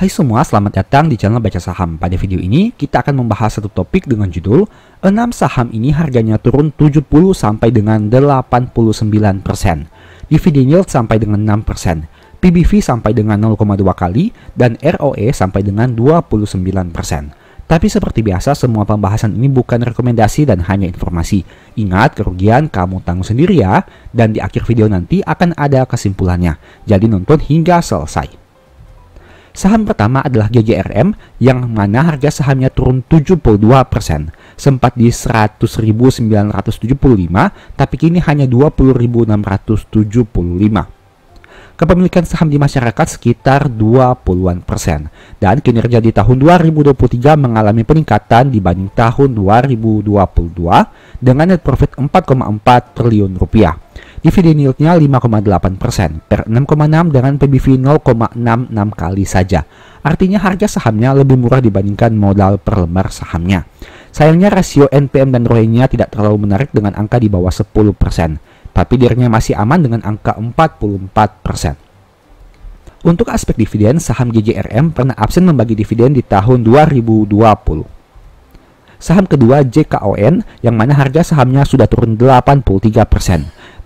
Hai semua, selamat datang di channel Baca Saham. Pada video ini, kita akan membahas satu topik dengan judul 6 saham ini harganya turun 70 sampai dengan 89%. Dividend yield sampai dengan 6%, PBV sampai dengan 0,2 kali, dan ROE sampai dengan 29%. Tapi seperti biasa, semua pembahasan ini bukan rekomendasi dan hanya informasi. Ingat, kerugian kamu tanggung sendiri ya, dan di akhir video nanti akan ada kesimpulannya. Jadi nonton hingga selesai. Saham pertama adalah GGRM yang mana harga sahamnya turun 72%, sempat di 100.975 tapi kini hanya 20.675 kepemilikan saham di masyarakat sekitar 20-an persen. Dan kinerja di tahun 2023 mengalami peningkatan dibanding tahun 2022 dengan net profit 4,4 triliun rupiah. Dividend yieldnya 5,8% per 6,6 dengan PBV 0,66 kali saja. Artinya harga sahamnya lebih murah dibandingkan modal per lembar sahamnya. Sayangnya rasio NPM dan ROE-nya tidak terlalu menarik dengan angka di bawah 10%, persen, tapi dirinya masih aman dengan angka 44%. persen. Untuk aspek dividen, saham JJRM pernah absen membagi dividen di tahun 2020. Saham kedua JKON yang mana harga sahamnya sudah turun 83%.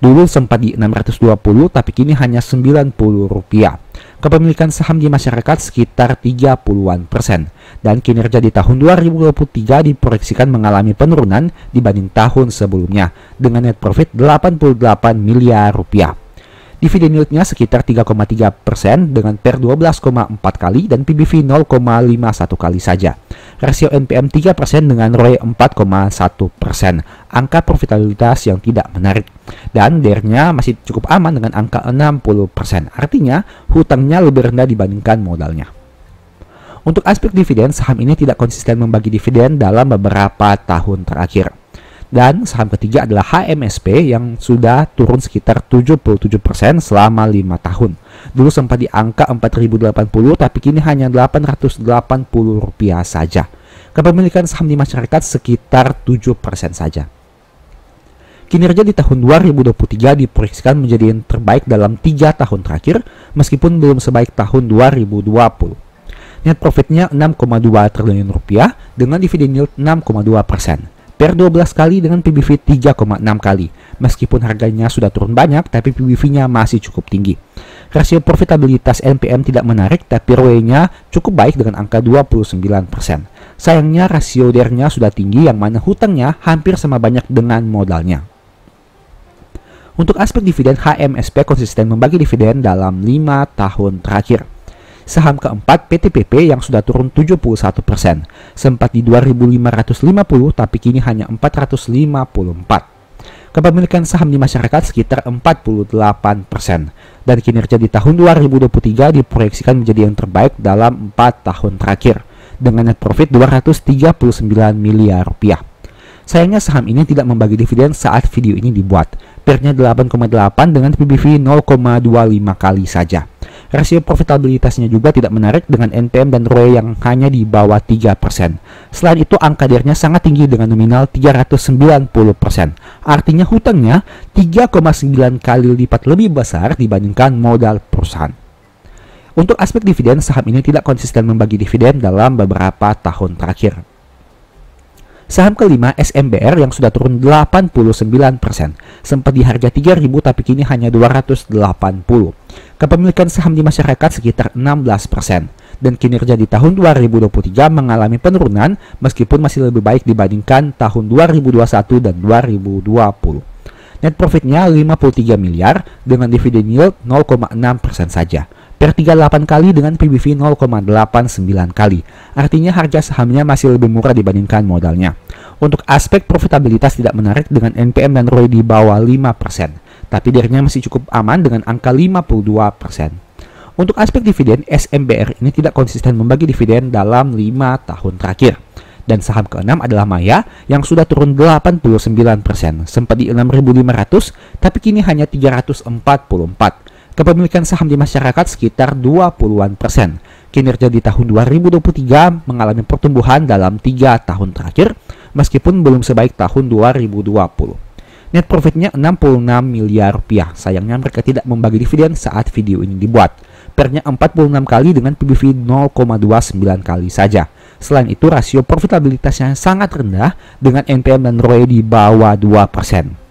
Dulu sempat di 620 tapi kini hanya 90 rupiah. Kepemilikan saham di masyarakat sekitar 30-an persen. Dan kinerja di tahun 2023 diproyeksikan mengalami penurunan dibanding tahun sebelumnya dengan net profit 88 miliar rupiah. Dividen yieldnya sekitar 3,3% persen dengan PER 12,4 kali dan PBV 0,51 kali saja. Rasio NPM 3% persen dengan ROE 4,1%. persen. Angka profitabilitas yang tidak menarik. Dan DER-nya masih cukup aman dengan angka 60%. persen. Artinya, hutangnya lebih rendah dibandingkan modalnya. Untuk aspek dividen, saham ini tidak konsisten membagi dividen dalam beberapa tahun terakhir. Dan saham ketiga adalah HMSP yang sudah turun sekitar 77% selama 5 tahun. Dulu sempat di angka 4080 tapi kini hanya 880 rupiah saja. Kepemilikan saham di masyarakat sekitar 7% saja. Kinerja di tahun 2023 diproyeksikan menjadi yang terbaik dalam 3 tahun terakhir meskipun belum sebaik tahun 2020 net profitnya 6,2 triliun rupiah dengan dividen yield 6,2 persen per 12 kali dengan PBV 3,6 kali. Meskipun harganya sudah turun banyak, tapi PBV-nya masih cukup tinggi. Rasio profitabilitas NPM tidak menarik, tapi ROE-nya cukup baik dengan angka 29%. Sayangnya rasio DER-nya sudah tinggi yang mana hutangnya hampir sama banyak dengan modalnya. Untuk aspek dividen, HMSP konsisten membagi dividen dalam 5 tahun terakhir. Saham keempat PTPP yang sudah turun 71%, sempat di 2550 tapi kini hanya 454 kepemilikan saham di masyarakat sekitar 48%, dan kinerja di tahun 2023 diproyeksikan menjadi yang terbaik dalam 4 tahun terakhir, dengan net profit 239 miliar rupiah. Sayangnya saham ini tidak membagi dividen saat video ini dibuat, pernya 8,8 dengan PBV 0,25 kali saja. Rasio profitabilitasnya juga tidak menarik dengan NPM dan ROE yang hanya di bawah 3%. Selain itu, angka dirinya sangat tinggi dengan nominal 390%. Artinya hutangnya 3,9 kali lipat lebih besar dibandingkan modal perusahaan. Untuk aspek dividen, saham ini tidak konsisten membagi dividen dalam beberapa tahun terakhir. Saham kelima SMBR yang sudah turun 89%, sempat di harga 3000 tapi kini hanya 280. Kepemilikan saham di masyarakat sekitar 16% dan kinerja di tahun 2023 mengalami penurunan meskipun masih lebih baik dibandingkan tahun 2021 dan 2020. Net profitnya 53 miliar dengan dividen yield 0,6% saja per 38 kali dengan PBV 0,89 kali. Artinya harga sahamnya masih lebih murah dibandingkan modalnya. Untuk aspek profitabilitas tidak menarik dengan NPM dan ROI di bawah 5%, tapi dirinya masih cukup aman dengan angka 52%. Untuk aspek dividen, SMBR ini tidak konsisten membagi dividen dalam 5 tahun terakhir. Dan saham keenam adalah Maya yang sudah turun 89%, sempat di 6.500 tapi kini hanya 344 kepemilikan saham di masyarakat sekitar 20-an persen. Kinerja di tahun 2023 mengalami pertumbuhan dalam 3 tahun terakhir, meskipun belum sebaik tahun 2020. Net profitnya 66 miliar rupiah. Sayangnya mereka tidak membagi dividen saat video ini dibuat. Pernya 46 kali dengan PBV 0,29 kali saja. Selain itu, rasio profitabilitasnya sangat rendah dengan NPM dan ROE di bawah 2%.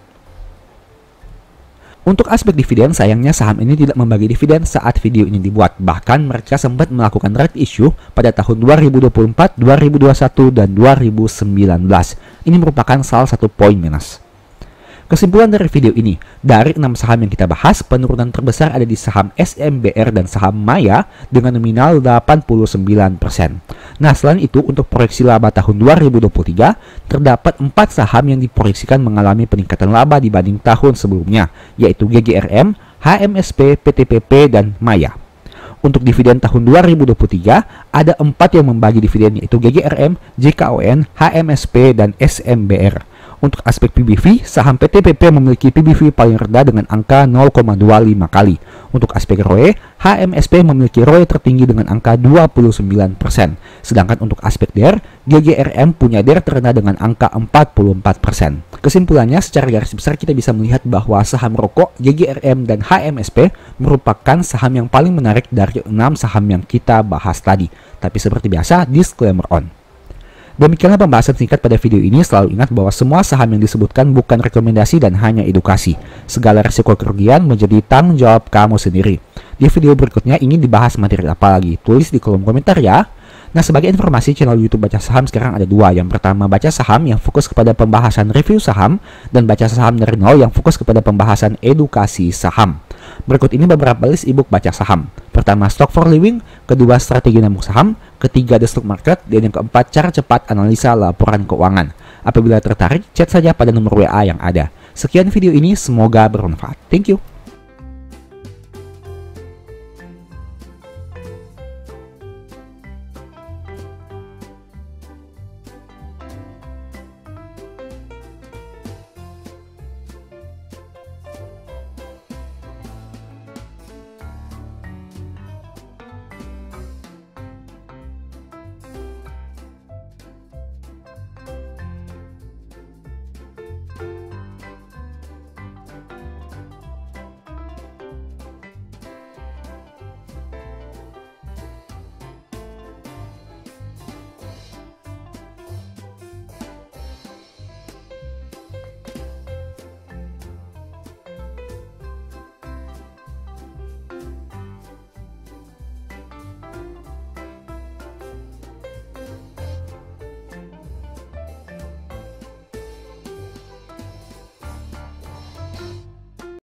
Untuk aspek dividen, sayangnya saham ini tidak membagi dividen saat video ini dibuat. Bahkan mereka sempat melakukan red issue pada tahun 2024, 2021, dan 2019. Ini merupakan salah satu poin minus. Kesimpulan dari video ini, dari enam saham yang kita bahas, penurunan terbesar ada di saham SMBR dan saham Maya dengan nominal 89%. Nah, selain itu, untuk proyeksi laba tahun 2023, terdapat empat saham yang diproyeksikan mengalami peningkatan laba dibanding tahun sebelumnya, yaitu GGRM, HMSP, PTPP, dan Maya untuk dividen tahun 2023 ada empat yang membagi dividen yaitu GGRM, JKON, HMSP, dan SMBR. Untuk aspek PBV, saham PTPP PP memiliki PBV paling rendah dengan angka 0,25 kali. Untuk aspek ROE, HMSP memiliki ROE tertinggi dengan angka 29%. Sedangkan untuk aspek DER, GGRM punya DER terendah dengan angka 44%. Kesimpulannya, secara garis besar kita bisa melihat bahwa saham rokok, GGRM, dan HMSP merupakan saham yang paling menarik dari 6 saham yang kita bahas tadi. Tapi seperti biasa, disclaimer on. Demikianlah pembahasan singkat pada video ini. Selalu ingat bahwa semua saham yang disebutkan bukan rekomendasi dan hanya edukasi. Segala risiko kerugian menjadi tanggung jawab kamu sendiri. Di video berikutnya ingin dibahas materi apa lagi? Tulis di kolom komentar ya. Nah, sebagai informasi, channel YouTube Baca Saham sekarang ada dua. Yang pertama, Baca Saham yang fokus kepada pembahasan review saham, dan Baca Saham dari nol yang fokus kepada pembahasan edukasi saham. Berikut ini beberapa list e baca saham. Pertama, Stock for Living, kedua strategi nabung saham, ketiga the stock market, dan yang keempat cara cepat analisa laporan keuangan. Apabila tertarik, chat saja pada nomor WA yang ada. Sekian video ini, semoga bermanfaat. Thank you.